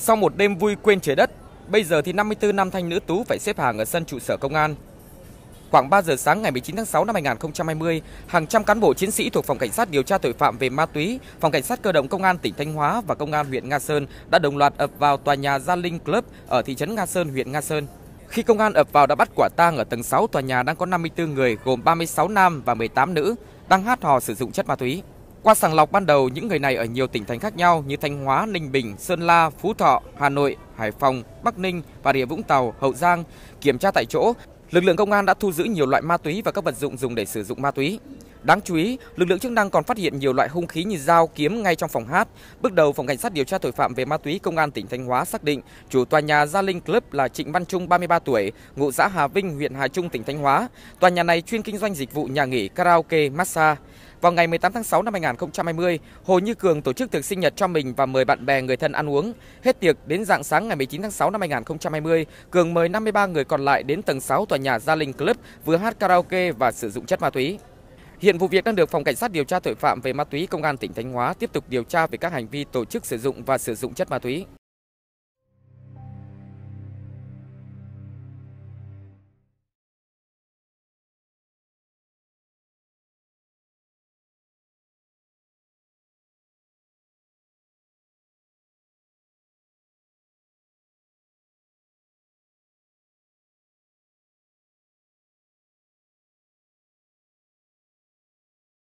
Sau một đêm vui quên trời đất, bây giờ thì 54 nam thanh nữ tú phải xếp hàng ở sân trụ sở công an. Khoảng 3 giờ sáng ngày 19 tháng 6 năm 2020, hàng trăm cán bộ chiến sĩ thuộc phòng cảnh sát điều tra tội phạm về ma túy, phòng cảnh sát cơ động công an tỉnh Thanh Hóa và công an huyện Nga Sơn đã đồng loạt ập vào tòa nhà Gia Linh Club ở thị trấn Nga Sơn, huyện Nga Sơn. Khi công an ập vào đã bắt quả tang ở tầng 6 tòa nhà đang có 54 người gồm 36 nam và 18 nữ đang hát hò sử dụng chất ma túy. Qua sàng lọc ban đầu, những người này ở nhiều tỉnh thành khác nhau như Thanh Hóa, Ninh Bình, Sơn La, Phú Thọ, Hà Nội, Hải Phòng, Bắc Ninh, Bà Rịa Vũng Tàu, Hậu Giang. Kiểm tra tại chỗ, lực lượng công an đã thu giữ nhiều loại ma túy và các vật dụng dùng để sử dụng ma túy. Đáng chú ý, lực lượng chức năng còn phát hiện nhiều loại hung khí như dao, kiếm ngay trong phòng hát. Bước đầu, phòng cảnh sát điều tra tội phạm về ma túy công an tỉnh Thanh Hóa xác định chủ tòa nhà Gia Linh Club là Trịnh Văn Trung 33 tuổi, ngụ xã Hà Vinh, huyện Hà Trung, tỉnh Thanh Hóa. Tòa nhà này chuyên kinh doanh dịch vụ nhà nghỉ, karaoke, massage. Vào ngày 18 tháng 6 năm 2020, Hồ Như Cường tổ chức tiệc sinh nhật cho mình và mời bạn bè người thân ăn uống. Hết tiệc đến dạng sáng ngày 19 tháng 6 năm 2020, Cường mời 53 người còn lại đến tầng 6 tòa nhà Gia Linh Club vừa hát karaoke và sử dụng chất ma túy. Hiện vụ việc đang được Phòng Cảnh sát điều tra tội phạm về ma túy Công an tỉnh Thanh Hóa tiếp tục điều tra về các hành vi tổ chức sử dụng và sử dụng chất ma túy.